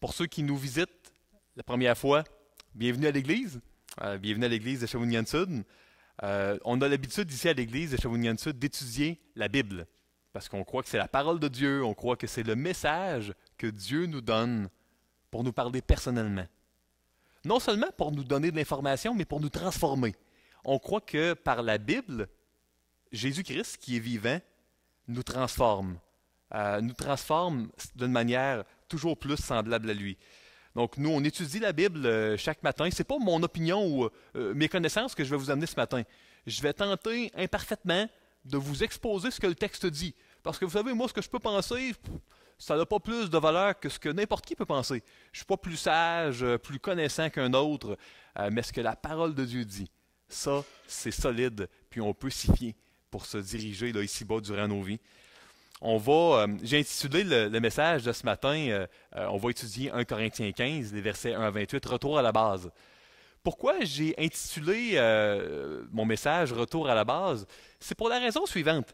Pour ceux qui nous visitent la première fois, bienvenue à l'Église. Euh, bienvenue à l'Église de Shawinigan-Sud. Euh, on a l'habitude ici à l'Église de Shawinigan-Sud d'étudier la Bible parce qu'on croit que c'est la parole de Dieu, on croit que c'est le message que Dieu nous donne pour nous parler personnellement. Non seulement pour nous donner de l'information, mais pour nous transformer. On croit que par la Bible, Jésus-Christ, qui est vivant, nous transforme. Euh, nous transforme d'une manière toujours plus semblable à lui. Donc, nous, on étudie la Bible euh, chaque matin. Ce n'est pas mon opinion ou euh, euh, mes connaissances que je vais vous amener ce matin. Je vais tenter imparfaitement de vous exposer ce que le texte dit. Parce que vous savez, moi, ce que je peux penser, ça n'a pas plus de valeur que ce que n'importe qui peut penser. Je ne suis pas plus sage, plus connaissant qu'un autre, mais ce que la parole de Dieu dit, ça, c'est solide, puis on peut s'y fier pour se diriger là, ici-bas durant nos vies on va, euh, j'ai intitulé le, message de ce matin, euh, euh, on va étudier 1 Corinthiens 15, les versets 1 à 28, retour à la base. Pourquoi j'ai intitulé mon message Retour à la base C'est pour la raison suivante.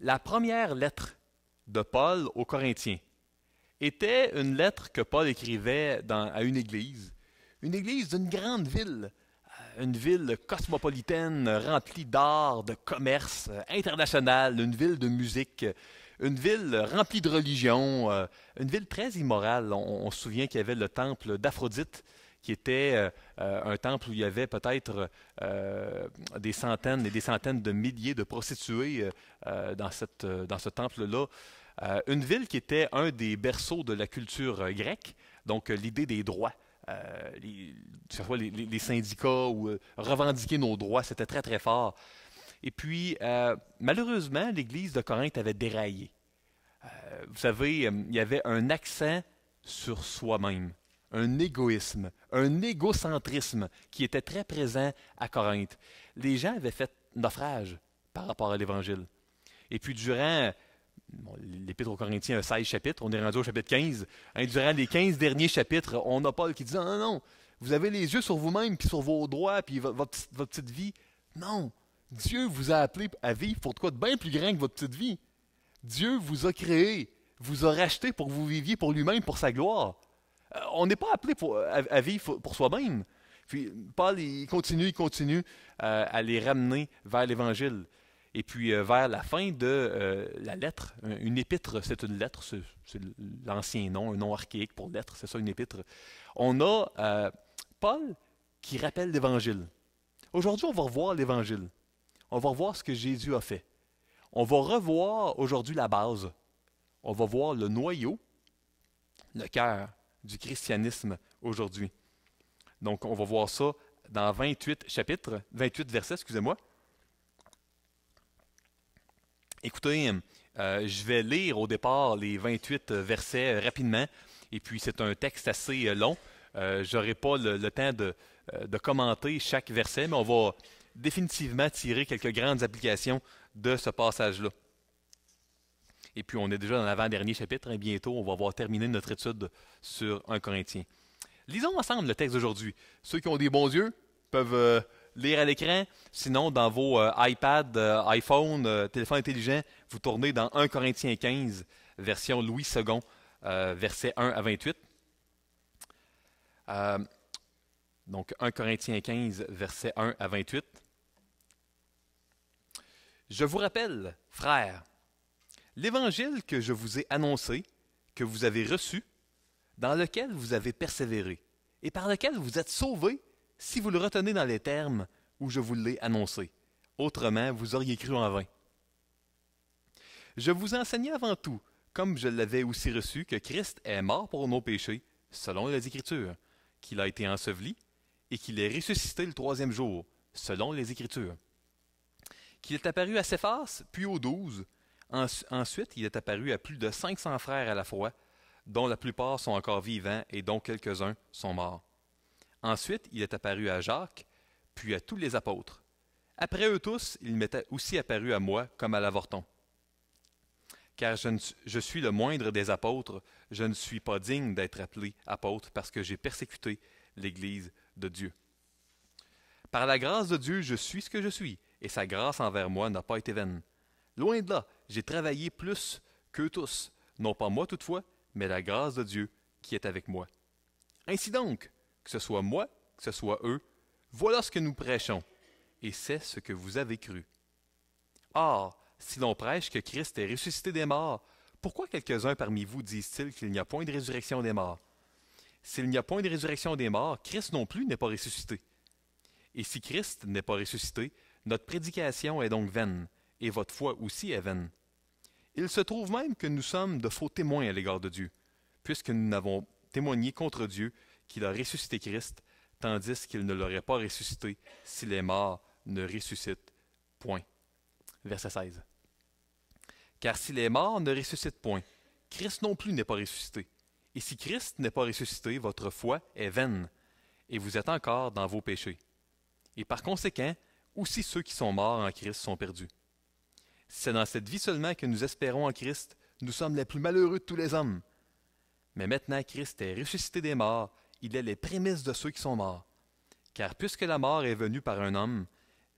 La première lettre de Paul aux Corinthiens était une lettre que Paul écrivait à une église, une église d'une grande ville une ville cosmopolitaine remplie d'art, de commerce euh, international, une ville de musique, une ville remplie de religion, euh, une ville très immorale. On, se souvient qu'il y avait le temple d'Aphrodite qui était euh, un temple où il y avait peut-être des centaines et des centaines de milliers de prostituées dans ce temple-là. une ville qui était un des berceaux de la culture grecque, donc l'idée des droits. Euh, les, les, syndicats ou euh, revendiquer nos droits, c'était très, très fort. Et puis, euh, malheureusement, l'Église de Corinthe avait déraillé. vous savez, il y avait un accent sur soi-même, un égoïsme, un égocentrisme qui était très présent à Corinthe. Les gens avaient fait naufrage par rapport à l'Évangile. Et puis, durant L'Épître aux Corinthiens 16 chapitres, on est rendu au chapitre 15. Hein, durant les 15 derniers chapitres, on a Paul qui dit Non, non, vous avez les yeux sur vous-même, puis sur vos droits, puis votre, petite vie. Non, Dieu vous a appelé à vivre pour quoi de bien plus grand que votre petite vie. Dieu vous a créé, vous a racheté pour que vous viviez pour lui-même, pour sa gloire. Euh, on n'est pas appelé à, vivre pour soi-même. Puis Paul, il continue, il continue euh, à les ramener vers l'Évangile. Et puis euh, vers la fin de euh, la lettre, une épître, c'est une lettre, c'est l'ancien nom, un nom archaïque pour lettre, c'est ça une épître. On a euh, Paul qui rappelle l'Évangile. Aujourd'hui, on va revoir l'Évangile. On va revoir ce que Jésus a fait. On va revoir aujourd'hui la base. On va voir le noyau, le cœur du christianisme aujourd'hui. Donc, on va voir ça dans 28 chapitres, 28 versets, excusez-moi. Écoutez, euh, je vais lire au départ les 28 euh, versets euh, rapidement, et puis c'est un texte assez long. je n'aurai pas le, temps de, de, commenter chaque verset, mais on va définitivement tirer quelques grandes applications de ce passage-là. Et puis on est déjà dans l'avant-dernier chapitre, et hein. bientôt on va avoir terminé notre étude sur 1 Corinthien. Lisons ensemble le texte d'aujourd'hui. Ceux qui ont des bons yeux peuvent lire à l'écran. Sinon, dans vos euh, iPad, euh, iPhone, euh, téléphone intelligent, vous tournez dans 1 Corinthiens 15, version Louis II, versets 1 à 28. donc 1 Corinthiens 15, versets 1 à 28. Je vous rappelle, frères, l'évangile que je vous ai annoncé, que vous avez reçu, dans lequel vous avez persévéré, et par lequel vous êtes sauvés si vous le retenez dans les termes où je vous l'ai annoncé. Autrement, vous auriez cru en vain. Je vous enseignais avant tout, comme je l'avais aussi reçu, que Christ est mort pour nos péchés, selon les Écritures, qu'il a été enseveli, et qu'il est ressuscité le troisième jour, selon les Écritures. Qu'il est apparu à Séphas, puis aux douze. ensuite, il est apparu à plus de cinq cents frères à la fois, dont la plupart sont encore vivants et dont quelques-uns sont morts. Ensuite, il est apparu à Jacques, puis à tous les apôtres. Après eux tous, il m'était aussi apparu à moi comme à l'avorton. Car je, je suis le moindre des apôtres, je ne suis pas digne d'être appelé apôtre parce que j'ai persécuté l'Église de Dieu. Par la grâce de Dieu, je suis ce que je suis, et sa grâce envers moi n'a pas été vaine. Loin de là, j'ai travaillé plus qu'eux tous, non pas moi toutefois, mais la grâce de Dieu qui est avec moi. Ainsi donc, que ce soit moi, que ce soit eux, voilà ce que nous prêchons, et c'est ce que vous avez cru. Or, si l'on prêche que Christ est ressuscité des morts, pourquoi quelques-uns parmi vous disent-ils qu'il n'y a point de résurrection des morts S'il n'y a point de résurrection des morts, Christ non plus n'est pas ressuscité. Et si Christ n'est pas ressuscité, notre prédication est donc vaine, et votre foi aussi est vaine. Il se trouve même que nous sommes de faux témoins à l'égard de Dieu, puisque nous n'avons témoigné contre Dieu qu'il a ressuscité Christ, tandis qu'il ne l'aurait pas ressuscité si les morts ne ressuscitent point. Verset 16. Car si les morts ne ressuscitent point, Christ non plus n'est pas ressuscité. Et si Christ n'est pas ressuscité, votre foi est vaine, et vous êtes encore dans vos péchés. Et par conséquent, aussi ceux qui sont morts en Christ sont perdus. C'est dans cette vie seulement que nous espérons en Christ, nous sommes les plus malheureux de tous les hommes. Mais maintenant Christ est ressuscité des morts il est les prémices de ceux qui sont morts. Car puisque la mort est venue par un homme,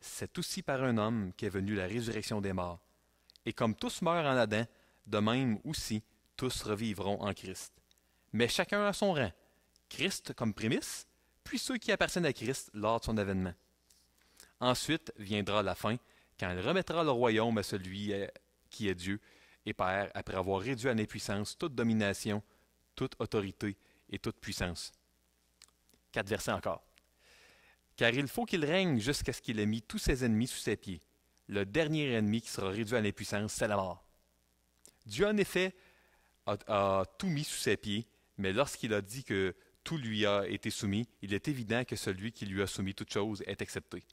c'est aussi par un homme qu'est venue la résurrection des morts. Et comme tous meurent en Adam, de même aussi tous revivront en Christ. Mais chacun a son rang, Christ comme prémisse, puis ceux qui appartiennent à Christ lors de son avènement. Ensuite viendra la fin, quand il remettra le royaume à celui euh, qui est Dieu et Père, après avoir réduit à l'impuissance toute domination, toute autorité et toute puissance. Quatre versets encore. Car il faut qu'il règne jusqu'à ce qu'il ait mis tous ses ennemis sous ses pieds. Le dernier ennemi qui sera réduit à l'impuissance, c'est la mort. Dieu, en effet, a, tout mis sous ses pieds, mais lorsqu'il a dit que tout lui a été soumis, il est évident que celui qui lui a soumis toute chose est accepté.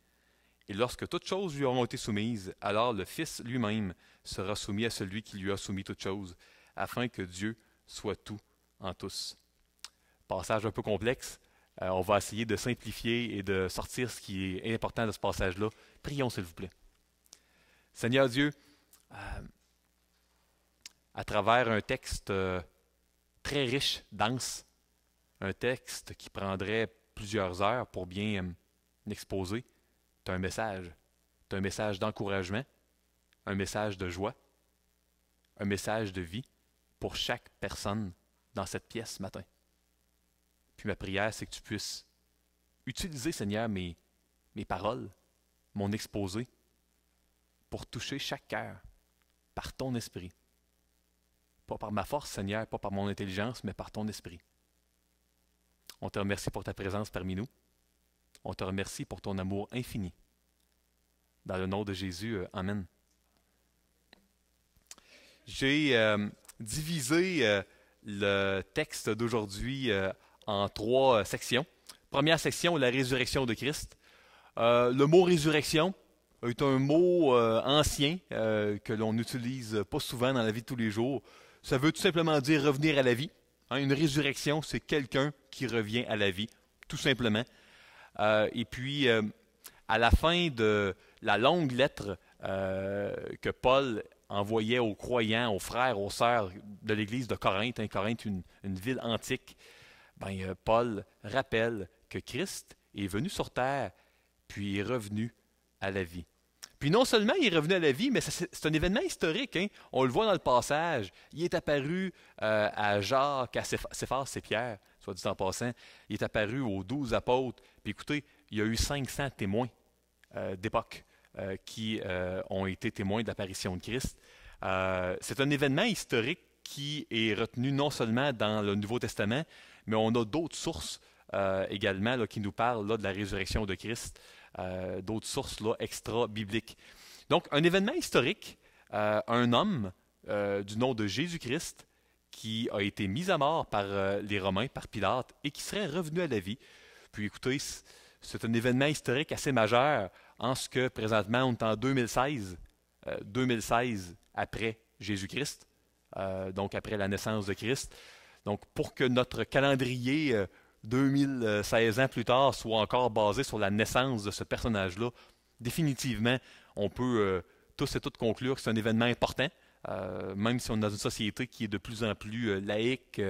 Et lorsque toutes choses lui auront été soumises, alors le Fils lui-même sera soumis à celui qui lui a soumis toutes choses, afin que Dieu soit tout en tous. Passage un peu complexe, euh, on va essayer de simplifier et de sortir ce qui est important de ce passage-là. Prions, s'il vous plaît. Seigneur Dieu, euh, à travers un texte euh, très riche, dense, un texte qui prendrait plusieurs heures pour bien l'exposer, tu as un message. Tu as un message d'encouragement, un message de joie, un message de vie pour chaque personne dans cette pièce ce matin ma prière, c'est que tu puisses utiliser, Seigneur, mes, mes paroles, mon exposé, pour toucher chaque cœur par ton esprit. Pas par ma force, Seigneur, pas par mon intelligence, mais par ton esprit. On te remercie pour ta présence parmi nous. On te remercie pour ton amour infini. Dans le nom de Jésus, euh, Amen. J'ai euh, divisé euh, le texte d'aujourd'hui en trois euh, sections. Première section, la résurrection de Christ. Euh, le mot résurrection est un mot euh, ancien que l'on n'utilise pas souvent dans la vie de tous les jours. Ça veut tout simplement dire revenir à la vie. Hein, une résurrection, c'est quelqu'un qui revient à la vie, tout simplement. et puis, à la fin de la longue lettre que Paul envoyait aux croyants, aux frères, aux sœurs de l'Église de Corinthe, hein, Corinthe, une, une ville antique, ben, euh, Paul rappelle que Christ est venu sur terre, puis est revenu à la vie. Puis non seulement il est revenu à la vie, mais c'est un événement historique. Hein. On le voit dans le passage. Il est apparu euh, à Jacques, à Séphar, c'est Pierre, soit du en passant. Il est apparu aux douze apôtres. Puis écoutez, il y a eu 500 témoins euh, d'époque qui ont été témoins de l'apparition de Christ. c'est un événement historique qui est retenu non seulement dans le Nouveau Testament, mais on a d'autres sources euh, également là, qui nous parlent de la résurrection de Christ, euh, d'autres sources extra-bibliques. Donc, un événement historique, euh, un homme du nom de Jésus-Christ qui a été mis à mort par les Romains, par Pilate, et qui serait revenu à la vie. Puis écoutez, c'est un événement historique assez majeur en ce que présentement on est en 2016, 2016 après Jésus-Christ, donc après la naissance de Christ. Donc, pour que notre calendrier 2016 euh, ans plus tard soit encore basé sur la naissance de ce personnage-là, définitivement, on peut euh, tous et toutes conclure que c'est un événement important, euh, même si on est dans une société qui est de plus en plus laïque,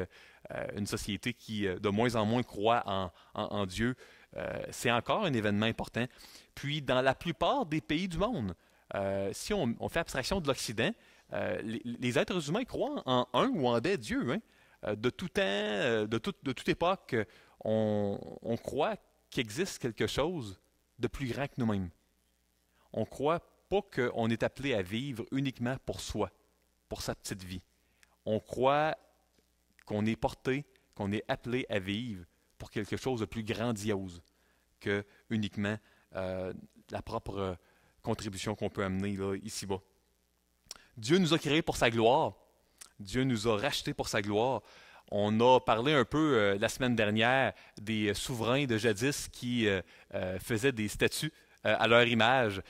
une société qui de moins en moins croit en, Dieu. c'est encore un événement important. Puis, dans la plupart des pays du monde, si on, fait abstraction de l'Occident, les, les, êtres humains croient en un ou en des dieux. Hein? Euh, de tout temps, euh, de, toute époque, on, croit qu'il existe quelque chose de plus grand que nous-mêmes. On croit pas qu'on est appelé à vivre uniquement pour soi, pour sa petite vie. On croit qu'on est porté, qu'on est appelé à vivre pour quelque chose de plus grandiose que uniquement euh, la propre contribution qu'on peut amener ici-bas. Dieu nous a créés pour sa gloire, Dieu nous a rachetés pour sa gloire. On a parlé un peu euh, la semaine dernière des euh, souverains de jadis qui euh, faisaient des statues à leur image,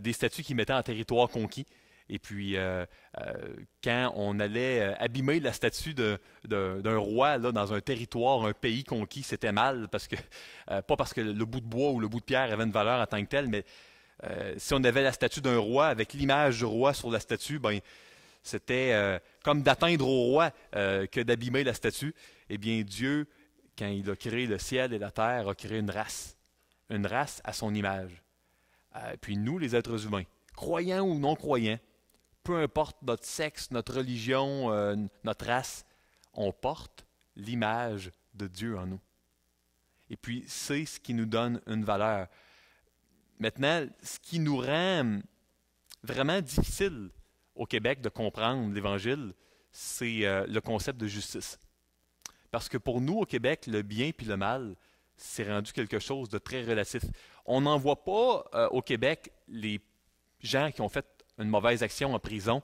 des statues qui mettaient en territoire conquis. Et puis, quand on allait abîmer la statue d'un roi là, dans un territoire, un pays conquis, c'était mal, parce que, pas parce que le bout de bois ou le bout de pierre avait une valeur en tant que tel, mais si on avait la statue d'un roi avec l'image du roi sur la statue, ben, c'était euh, comme d'atteindre au roi euh, que d'abîmer la statue. Eh bien, Dieu, quand il a créé le ciel et la terre, a créé une race, une race à son image. Euh, puis nous, les êtres humains, croyants ou non croyants, peu importe notre sexe, notre religion, notre race, on porte l'image de Dieu en nous. Et puis, c'est ce qui nous donne une valeur. Maintenant, ce qui nous rend vraiment difficile au Québec de comprendre l'Évangile, c'est euh, le concept de justice. Parce que pour nous, au Québec, le bien puis le mal, c'est rendu quelque chose de très relatif. On n'envoie pas euh, au Québec les gens qui ont fait une mauvaise action en prison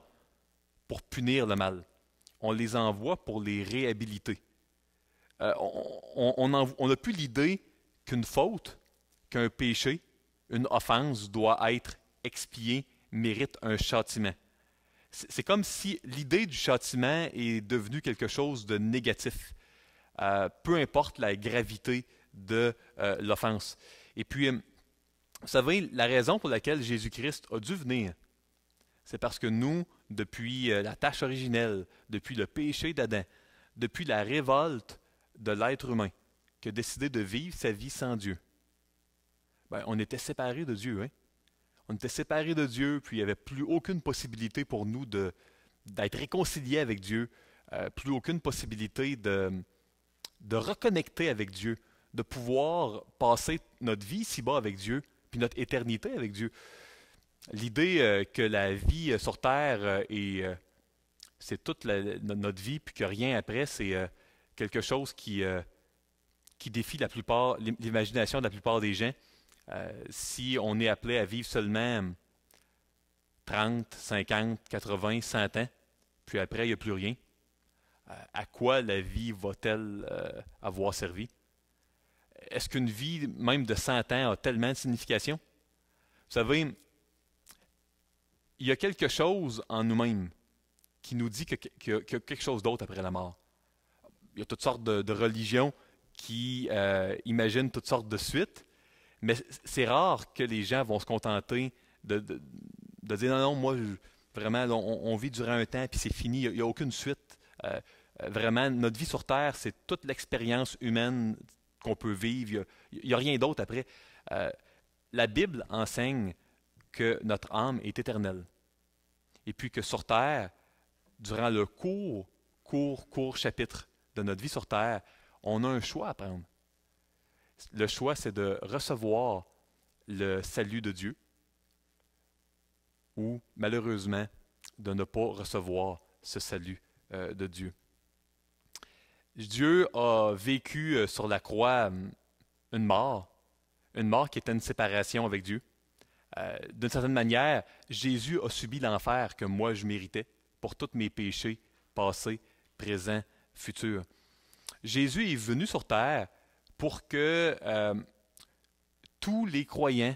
pour punir le mal. On les envoie pour les réhabiliter. Euh, on n'a plus l'idée qu'une faute, qu'un péché, une offense doit être expiée, mérite un châtiment c'est comme si l'idée du châtiment est devenue quelque chose de négatif, euh, peu importe la gravité de euh, l'offense. Et puis, euh, vous savez, la raison pour laquelle Jésus-Christ a dû venir, c'est parce que nous, depuis la tâche originelle, depuis le péché d'Adam, depuis la révolte de l'être humain qui a décidé de vivre sa vie sans Dieu, ben, on était séparés de Dieu. Hein? On était séparés de Dieu, puis il n'y avait plus aucune possibilité pour nous d'être réconciliés avec Dieu, euh, plus aucune possibilité de, reconnecter avec Dieu, de pouvoir passer notre vie ici-bas avec Dieu, puis notre éternité avec Dieu. L'idée euh, que la vie euh, sur Terre c'est toute notre vie, puis que rien après, c'est quelque chose qui, qui défie la plupart, l'imagination de la plupart des gens. Euh, si on est appelé à vivre seulement 30, 50, 80, 100 ans, puis après, il n'y a plus rien, euh, à quoi la vie va-t-elle euh, avoir servi? Est-ce qu'une vie, même de 100 ans, a tellement de signification? Vous savez, il y a quelque chose en nous-mêmes qui nous dit qu'il y a quelque chose d'autre après la mort. Il y a toutes sortes de religions qui imaginent toutes sortes de suites, mais c'est rare que les gens vont se contenter de, de, dire non, non, moi, vraiment, on, vit durant un temps, puis c'est fini, il n'y a, aucune suite. Euh, euh, vraiment, notre vie sur Terre, c'est toute l'expérience humaine qu'on peut vivre, il n'y a, rien d'autre après. Euh, la Bible enseigne que notre âme est éternelle. Et puis que sur Terre, durant le court, court, court chapitre de notre vie sur Terre, on a un choix à prendre. Le choix, c'est de recevoir le salut de Dieu ou malheureusement de ne pas recevoir ce salut euh, de Dieu. Dieu a vécu euh, sur la croix euh, une mort, une mort qui était une séparation avec Dieu. D'une certaine manière, Jésus a subi l'enfer que moi je méritais pour tous mes péchés passés, présents, futurs. Jésus est venu sur terre pour que euh, tous les croyants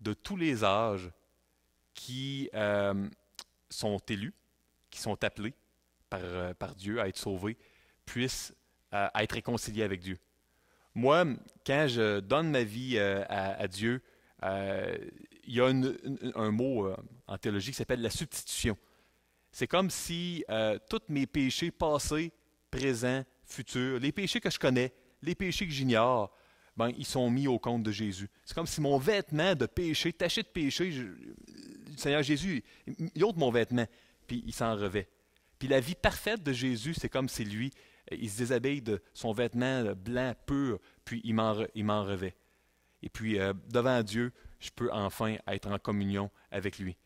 de tous les âges qui euh, sont élus, qui sont appelés par, euh, Dieu à être sauvés, puissent être réconciliés avec Dieu. Moi, quand je donne ma vie à, Dieu, il y a un mot en théologie qui s'appelle la substitution. C'est comme si tous mes péchés passés, présents, futurs, les péchés que je connais, les péchés que j'ignore, ben, ils sont mis au compte de Jésus. C'est comme si mon vêtement de péché, taché de péché, le Seigneur Jésus, il ôte mon vêtement, puis il s'en revêt. Puis la vie parfaite de Jésus, c'est comme si lui, il se déshabille de son vêtement blanc pur, puis il m'en revêt. Et puis, euh, devant Dieu, je peux enfin être en communion avec lui.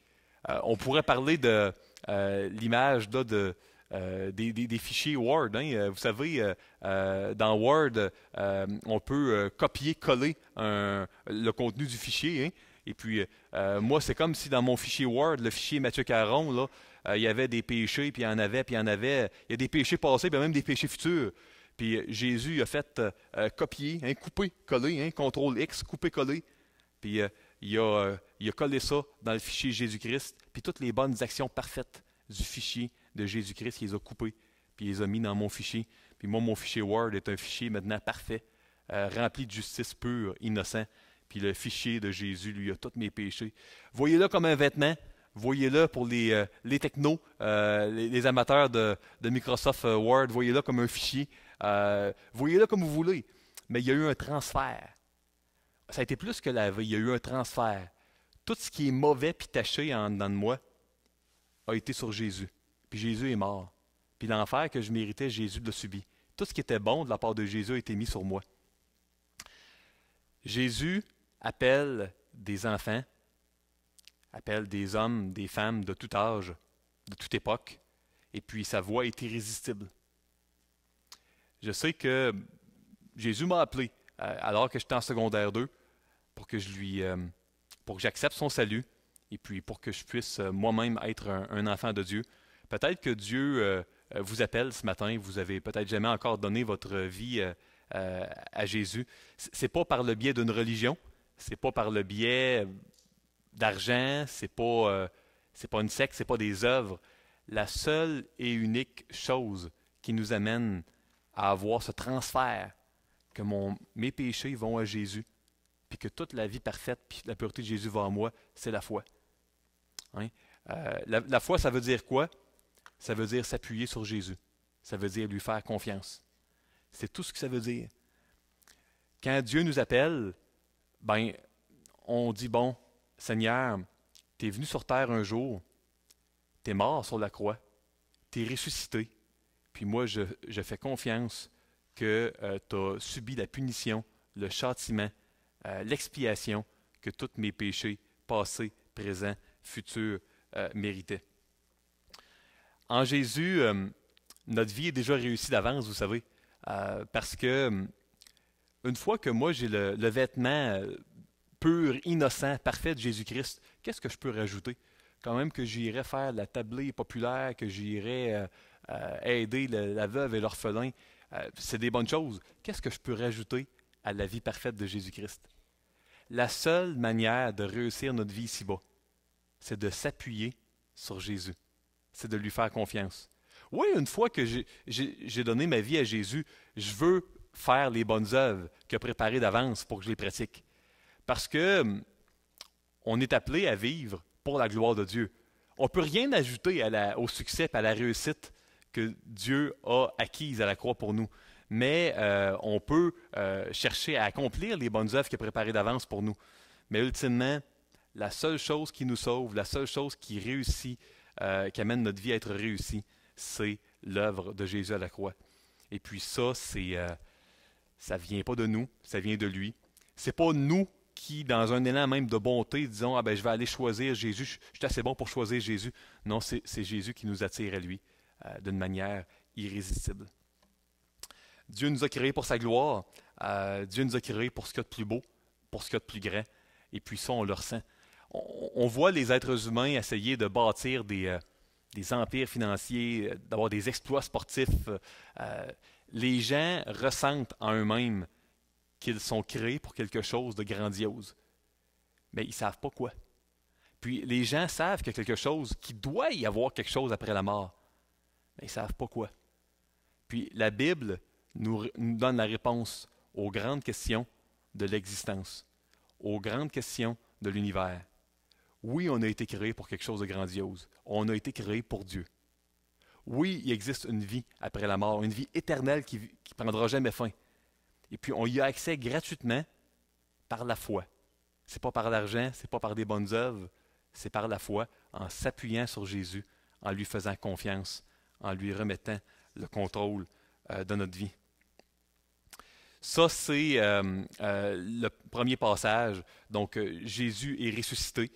Euh, on pourrait parler de euh, l'image de, euh, des, fichiers Word. Hein. Euh, vous savez, euh, dans Word, on peut copier-coller le contenu du fichier. Hein. Et puis, moi, c'est comme si dans mon fichier Word, le fichier Mathieu Caron, là, il y avait des péchés, puis il y en avait, puis il y en avait. Il y a des péchés passés, puis même des péchés futurs. Puis Jésus a fait copier, hein, couper, coller, ctrl X, couper, coller. Puis il a collé ça dans le fichier Jésus-Christ, puis toutes les bonnes actions parfaites du fichier de Jésus-Christ, qui les a coupés, puis il les a mis dans mon fichier. Puis moi, mon fichier Word est un fichier maintenant parfait, euh, rempli de justice pure, innocent. Puis le fichier de Jésus, lui, a tous mes péchés. Voyez-le comme un vêtement. Voyez-le pour les, euh, les technos, euh, les, amateurs de, Microsoft Word. Voyez-le comme un fichier. voyez-le comme vous voulez. Mais il y a eu un transfert. Ça a été plus que la vie. Il y a eu un transfert. Tout ce qui est mauvais puis taché en dedans de moi a été sur Jésus puis Jésus est mort. Puis l'enfer que je méritais, Jésus l'a subi. Tout ce qui était bon de la part de Jésus a été mis sur moi. Jésus appelle des enfants, appelle des hommes, des femmes de tout âge, de toute époque, et puis sa voix est irrésistible. Je sais que Jésus m'a appelé euh, alors que j'étais en secondaire 2 pour que je lui euh, pour que j'accepte son salut et puis pour que je puisse euh, moi-même être un, enfant de Dieu. Peut-être que Dieu euh, euh, vous appelle ce matin, vous avez peut-être jamais encore donné votre vie euh, à Jésus. C'est pas par le biais d'une religion, c'est pas par le biais d'argent, c'est pas c'est pas une secte, c'est pas des œuvres. La seule et unique chose qui nous amène à avoir ce transfert que mon, mes péchés vont à Jésus, puis que toute la vie parfaite, puis la pureté de Jésus va à moi, c'est la foi. Hein? la, foi, ça veut dire quoi? ça veut dire s'appuyer sur Jésus. Ça veut dire lui faire confiance. C'est tout ce que ça veut dire. Quand Dieu nous appelle, ben, on dit Bon, Seigneur, tu es venu sur terre un jour, tu es mort sur la croix, tu es ressuscité, puis moi, je, fais confiance que euh, tu as subi la punition, le châtiment, euh, l'expiation que tous mes péchés, passés, présents, futurs, euh, méritaient. En Jésus, euh, notre vie est déjà réussie d'avance, vous savez, euh, parce que euh, une fois que moi j'ai le, vêtement pur, innocent, parfait de Jésus-Christ, qu'est-ce que je peux rajouter? Quand même que j'irai faire la tablée populaire, que j'irai aider la veuve et l'orphelin, c'est des bonnes choses. Qu'est-ce que je peux rajouter à la vie parfaite de Jésus-Christ? La seule manière de réussir notre vie ici-bas, c'est de s'appuyer sur Jésus c'est de lui faire confiance. Oui, une fois que j'ai donné ma vie à Jésus, je veux faire les bonnes œuvres que préparées d'avance pour que je les pratique. Parce que hum, on est appelé à vivre pour la gloire de Dieu. On ne peut rien ajouter au succès et à la réussite que Dieu a acquise à la croix pour nous. Mais euh, on peut euh, chercher à accomplir les bonnes œuvres qu'il a préparées d'avance pour nous. Mais ultimement, la seule chose qui nous sauve, la seule chose qui réussit euh, qui amène notre vie à être réussie, c'est l'œuvre de Jésus à la croix. Et puis ça, c'est ne euh, ça vient pas de nous, ça vient de lui. C'est pas nous qui, dans un élan même de bonté, disons ah ben je vais aller choisir Jésus, je, suis assez bon pour choisir Jésus. Non, c'est Jésus qui nous attire à lui euh, d'une manière irrésistible. Dieu nous a créés pour sa gloire. Dieu nous a créés pour ce qu'il y a de plus beau, pour ce qu'il y a de plus grand. Et puis ça, on le ressent on, voit les êtres humains essayer de bâtir des, euh, empires financiers, euh, d'avoir des exploits sportifs. Euh, les gens ressentent en eux-mêmes qu'ils sont créés pour quelque chose de grandiose. Mais ils ne savent pas quoi. Puis les gens savent qu'il y a quelque chose, qu'il doit y avoir quelque chose après la mort. Mais ils ne savent pas quoi. Puis la Bible nous donne la réponse aux grandes questions de l'existence, aux grandes questions de l'univers. Oui, on a été créé pour quelque chose de grandiose. On a été créé pour Dieu. Oui, il existe une vie après la mort, une vie éternelle qui ne prendra jamais fin. Et puis, on y a accès gratuitement par la foi. C'est pas par l'argent, c'est pas par des bonnes œuvres, c'est par la foi, en s'appuyant sur Jésus, en lui faisant confiance, en lui remettant le contrôle euh, de notre vie. Ça, c'est euh, euh, le premier passage. Donc, Jésus est ressuscité.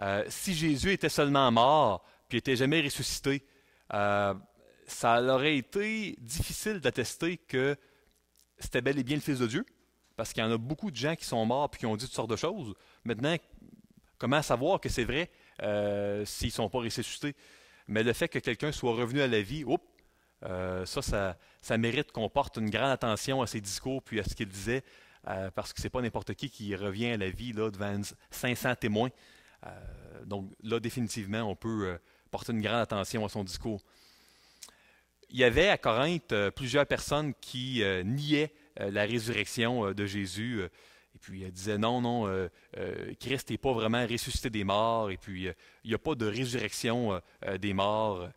Euh, si Jésus était seulement mort, puis n'était jamais ressuscité, euh, ça aurait été difficile d'attester que c'était bel et bien le Fils de Dieu, parce qu'il y en a beaucoup de gens qui sont morts puis qui ont dit toutes sortes de choses. Maintenant, comment savoir que c'est vrai euh, s'ils ne sont pas ressuscités? Mais le fait que quelqu'un soit revenu à la vie, hop, ça, ça, mérite qu'on porte une grande attention à ses discours puis à ce qu'il disait, parce que c'est pas n'importe qui qui revient à la vie là, devant 500 témoins. Euh, donc là, définitivement, on peut euh, porter une grande attention à son discours. Il y avait à Corinthe euh, plusieurs personnes qui niaient la résurrection de Jésus. Et puis, elles disait non, non, Christ n'est pas vraiment ressuscité des morts. Et puis, il n'y a pas de résurrection des morts.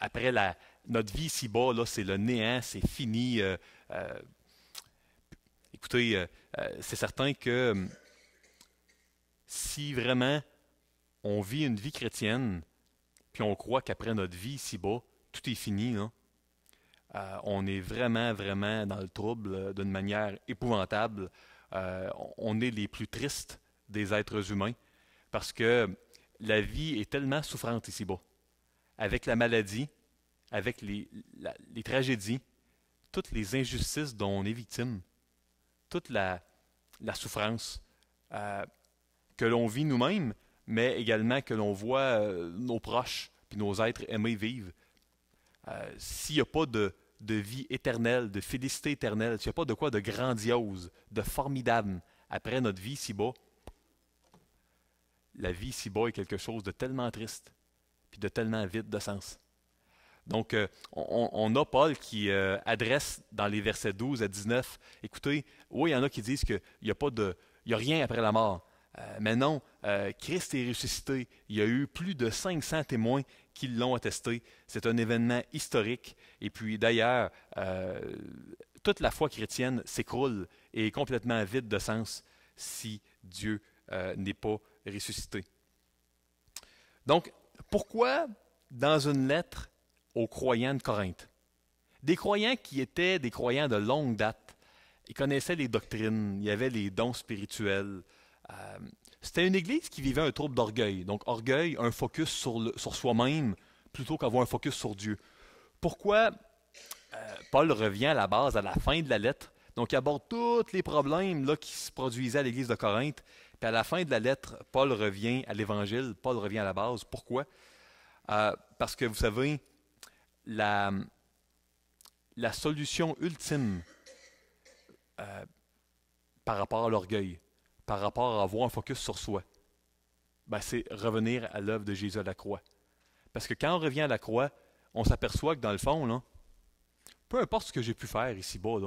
après la, notre vie ici-bas, là, c'est le néant, c'est fini. écoutez, c'est certain que hum, si vraiment on vit une vie chrétienne, puis on croit qu'après notre vie ici-bas, tout est fini. Hein. Euh, on est vraiment, vraiment dans le trouble euh, d'une manière épouvantable. Euh, on est les plus tristes des êtres humains parce que la vie est tellement souffrante ici-bas. Avec la maladie, avec les, tragédies, toutes les injustices dont on est victime, toute la souffrance que l'on vit nous-mêmes, mais également que l'on voit euh, nos proches puis nos êtres aimés vivre. Euh, s'il n'y a pas de, vie éternelle, de félicité éternelle, s'il n'y a pas de quoi de grandiose, de formidable après notre vie si bas la vie si bas est quelque chose de tellement triste, puis de tellement vide de sens. Donc, euh, on, a Paul qui adresse dans les versets 12 à 19, écoutez, oui, il y en a qui disent qu'il n'y a, a rien après la mort. Euh, mais non, euh, Christ est ressuscité. Il y a eu plus de 500 témoins qui l'ont attesté. C'est un événement historique. Et puis d'ailleurs, euh, toute la foi chrétienne s'écroule et est complètement vide de sens si Dieu n'est pas ressuscité. Donc, pourquoi dans une lettre aux croyants de Corinthe? Des croyants qui étaient des croyants de longue date. Ils connaissaient les doctrines, il y avait les dons spirituels, euh, c'était une église qui vivait un trouble d'orgueil. Donc, orgueil, un focus sur, sur soi-même plutôt qu'avoir un focus sur Dieu. Pourquoi euh, Paul revient à la base, à la fin de la lettre? Donc, il aborde tous les problèmes là, qui se produisaient à l'église de Corinthe. Puis à la fin de la lettre, Paul revient à l'évangile, Paul revient à la base. Pourquoi? Euh, parce que vous savez, la, la solution ultime par rapport à l'orgueil, par rapport à avoir un focus sur soi? Ben, c'est revenir à l'œuvre de Jésus à la croix. Parce que quand on revient à la croix, on s'aperçoit que dans le fond, là, peu importe ce que j'ai pu faire ici-bas,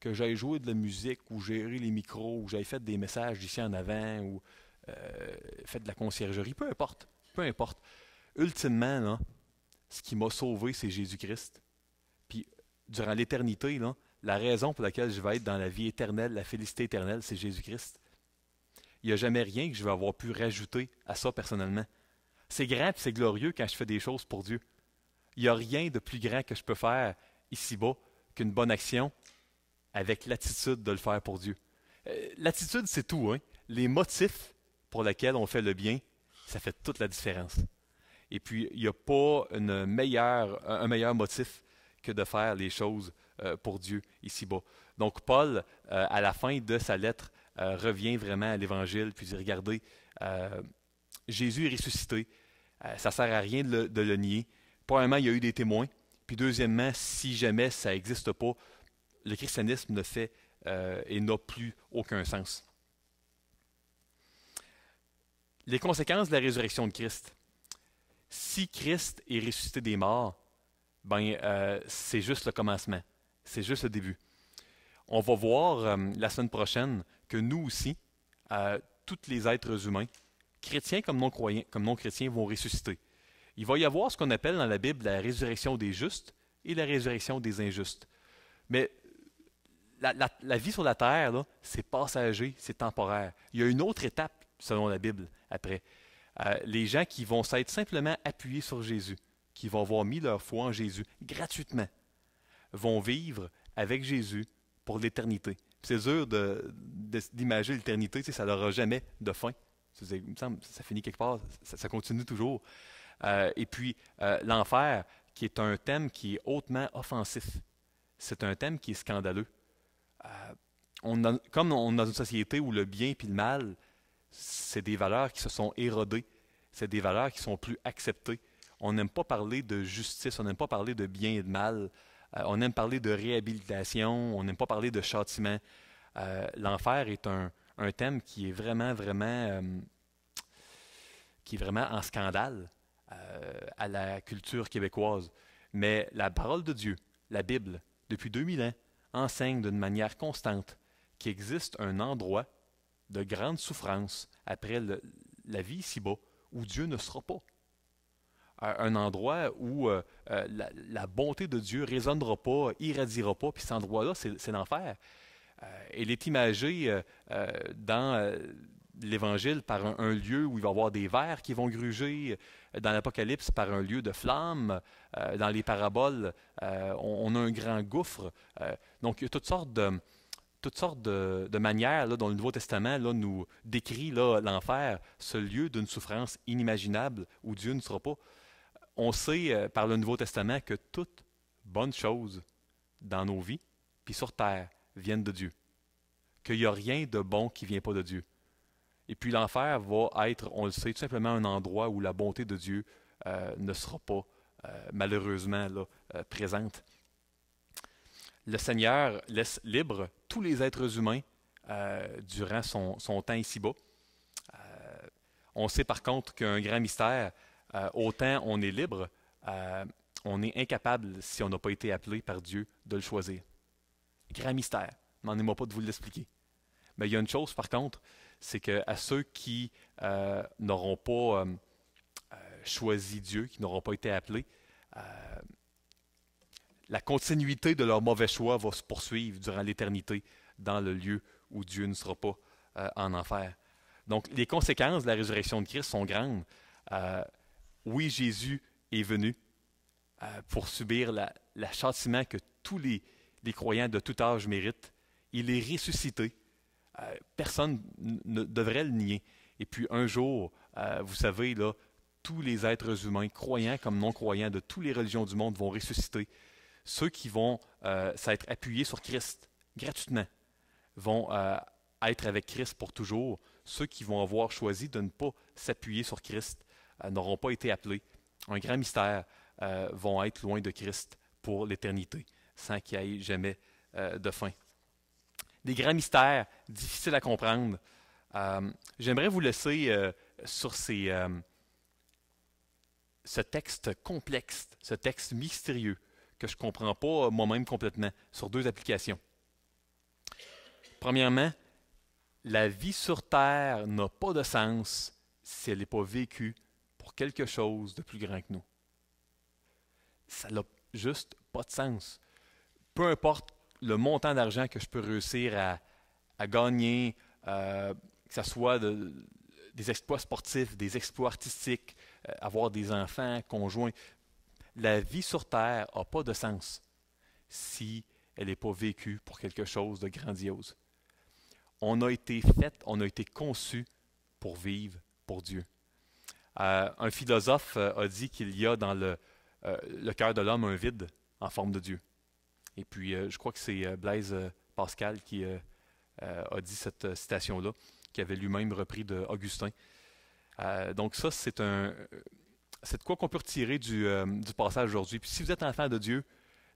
que j'aille joué de la musique ou géré les micros ou j'ai fait des messages d'ici en avant ou euh, fait de la conciergerie, peu importe, peu importe. Ultimement, là, ce qui m'a sauvé, c'est Jésus-Christ. Puis durant l'éternité, la raison pour laquelle je vais être dans la vie éternelle, la félicité éternelle, c'est Jésus-Christ il n'y a jamais rien que je vais avoir pu rajouter à ça personnellement. C'est grand et c'est glorieux quand je fais des choses pour Dieu. Il n'y a rien de plus grand que je peux faire ici-bas qu'une bonne action avec l'attitude de le faire pour Dieu. Euh, l'attitude, c'est tout. Hein? Les motifs pour lesquels on fait le bien, ça fait toute la différence. Et puis, il n'y a pas un meilleur motif que de faire les choses euh, pour Dieu ici-bas. Donc, Paul, euh, à la fin de sa lettre euh, revient vraiment à l'Évangile, puis dit, regardez, euh, Jésus est ressuscité, euh, ça ne sert à rien de le, de le, nier. Premièrement, il y a eu des témoins, puis deuxièmement, si jamais ça n'existe pas, le christianisme ne fait et n'a plus aucun sens. Les conséquences de la résurrection de Christ. Si Christ est ressuscité des morts, ben, c'est juste le commencement, c'est juste le début on va voir la semaine prochaine que nous aussi, euh, tous les êtres humains, chrétiens comme non-croyants, comme non-chrétiens, vont ressusciter. Il va y avoir ce qu'on appelle dans la Bible la résurrection des justes et la résurrection des injustes. Mais la, vie sur la terre, c'est passager, c'est temporaire. Il y a une autre étape, selon la Bible, après. Euh, les gens qui vont s'être simplement appuyés sur Jésus, qui vont avoir mis leur foi en Jésus gratuitement, vont vivre avec Jésus pour l'éternité c'est dur d'imager l'éternité, ça n'aura jamais de fin. ça finit quelque part, ça, continue toujours. Euh, et puis, euh, l'enfer, qui est un thème qui est hautement offensif. C'est un thème qui est scandaleux. Euh, on a, comme on dans une société où le bien et le mal, c'est des valeurs qui se sont érodées, c'est des valeurs qui sont plus acceptées. On n'aime pas parler de justice, on n'aime pas parler de bien et de mal. Euh, on aime parler de réhabilitation, on n'aime pas parler de châtiment. Euh, l'enfer est un, thème qui est vraiment, vraiment, euh, qui est vraiment en scandale à la culture québécoise. Mais la parole de Dieu, la Bible, depuis 2000 ans, enseigne d'une manière constante qu'il existe un endroit de grande souffrance après la vie ici-bas où Dieu ne sera pas un endroit où euh, euh, la, bonté de Dieu résonnera pas, irradiera pas, puis cet endroit-là, c'est l'enfer. Il euh, est imagé dans l'Évangile par un, lieu où il va y avoir des vers qui vont gruger, dans l'Apocalypse par un lieu de flammes, dans les paraboles, on, a un grand gouffre. donc, il y a toutes sortes de, toutes sortes de, manières dont le Nouveau Testament là, nous décrit l'enfer, ce lieu d'une souffrance inimaginable où Dieu ne sera pas on sait euh, par le Nouveau Testament que toutes bonnes choses dans nos vies, puis sur terre, viennent de Dieu. Qu'il n'y a rien de bon qui ne vient pas de Dieu. Et puis l'enfer va être, on le sait, tout simplement un endroit où la bonté de Dieu euh, ne sera pas euh, malheureusement présente. Le Seigneur laisse libre tous les êtres humains durant son, son temps ici-bas. on sait par contre qu'un grand mystère, euh, autant on est libre, euh, on est incapable, si on n'a pas été appelé par Dieu, de le choisir. Grand mystère. ai-moi pas de vous l'expliquer. Mais il y a une chose, par contre, c'est que à ceux qui euh, n'auront pas choisi Dieu, qui n'auront pas été appelés, la continuité de leur mauvais choix va se poursuivre durant l'éternité dans le lieu où Dieu ne sera pas en enfer. Donc, les conséquences de la résurrection de Christ sont grandes oui, Jésus est venu euh, pour subir la, châtiment que tous les, croyants de tout âge méritent. Il est ressuscité. Euh, personne ne devrait le nier. Et puis un jour, euh, vous savez, là, tous les êtres humains, croyants comme non-croyants, de toutes les religions du monde vont ressusciter. Ceux qui vont s'être appuyés sur Christ gratuitement vont être avec Christ pour toujours. Ceux qui vont avoir choisi de ne pas s'appuyer sur Christ euh, n'auront pas été appelés, un grand mystère, euh, vont être loin de Christ pour l'éternité, sans qu'il n'y ait jamais euh, de fin. Des grands mystères difficiles à comprendre. J'aimerais vous laisser sur ces, ce texte complexe, ce texte mystérieux que je ne comprends pas moi-même complètement, sur deux applications. Premièrement, la vie sur Terre n'a pas de sens si elle n'est pas vécue quelque chose de plus grand que nous. Ça n'a juste pas de sens. Peu importe le montant d'argent que je peux réussir à, gagner, euh, que ce soit des exploits sportifs, des exploits artistiques, euh, avoir des enfants, conjoints, la vie sur Terre n'a pas de sens si elle n'est pas vécue pour quelque chose de grandiose. On a été fait, on a été conçu pour vivre pour Dieu. Euh, un philosophe euh, a dit qu'il y a dans le, euh, le cœur de l'homme un vide en forme de Dieu. Et puis, je crois que c'est Blaise Pascal qui a dit cette citation-là, qui avait lui-même repris de Augustin. donc ça, c'est c'est de quoi qu'on peut retirer du, passage aujourd'hui. Puis si vous êtes enfant de Dieu,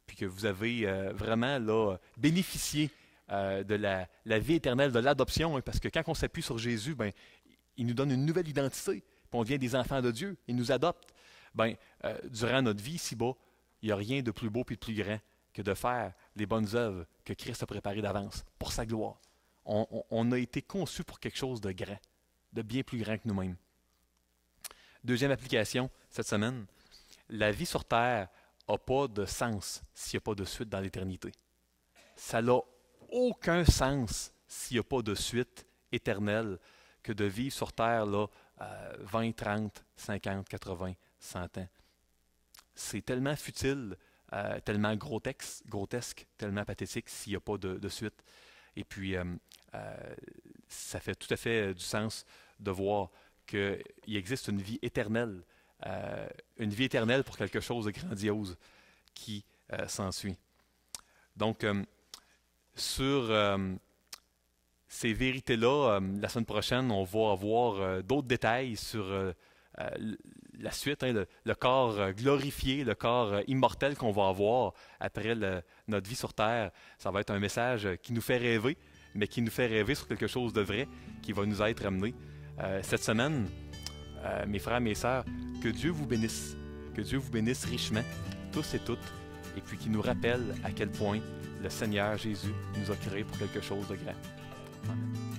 puis que vous avez vraiment là, bénéficié de la, vie éternelle, de l'adoption, hein, parce que quand on s'appuie sur Jésus, ben, il nous donne une nouvelle identité on devient des enfants de Dieu. Il nous adopte. Ben, euh, durant notre vie ici-bas, il n'y a rien de plus beau et de plus grand que de faire les bonnes œuvres que Christ a préparées d'avance pour sa gloire. On, a été conçu pour quelque chose de grand, de bien plus grand que nous-mêmes. Deuxième application cette semaine, la vie sur Terre n'a pas de sens s'il n'y a pas de suite dans l'éternité. Ça n'a aucun sens s'il n'y a pas de suite éternelle que de vivre sur Terre là, 20, 30, 50, 80, 100 ans. C'est tellement futile, euh, tellement grotesque, tellement pathétique s'il n'y a pas de, suite. Et puis, euh, euh, ça fait tout à fait du sens de voir qu'il existe une vie éternelle, une vie éternelle pour quelque chose de grandiose qui s'ensuit. Donc, sur ces vérités-là, euh, la semaine prochaine, on va avoir euh, d'autres détails sur euh, la suite, hein, le, corps glorifié, le corps immortel qu'on va avoir après notre vie sur Terre. Ça va être un message qui nous fait rêver, mais qui nous fait rêver sur quelque chose de vrai qui va nous être amené. cette semaine, mes frères, mes sœurs, que Dieu vous bénisse, que Dieu vous bénisse richement, tous et toutes, et puis qu'il nous rappelle à quel point le Seigneur Jésus nous a créés pour quelque chose de grand. funded.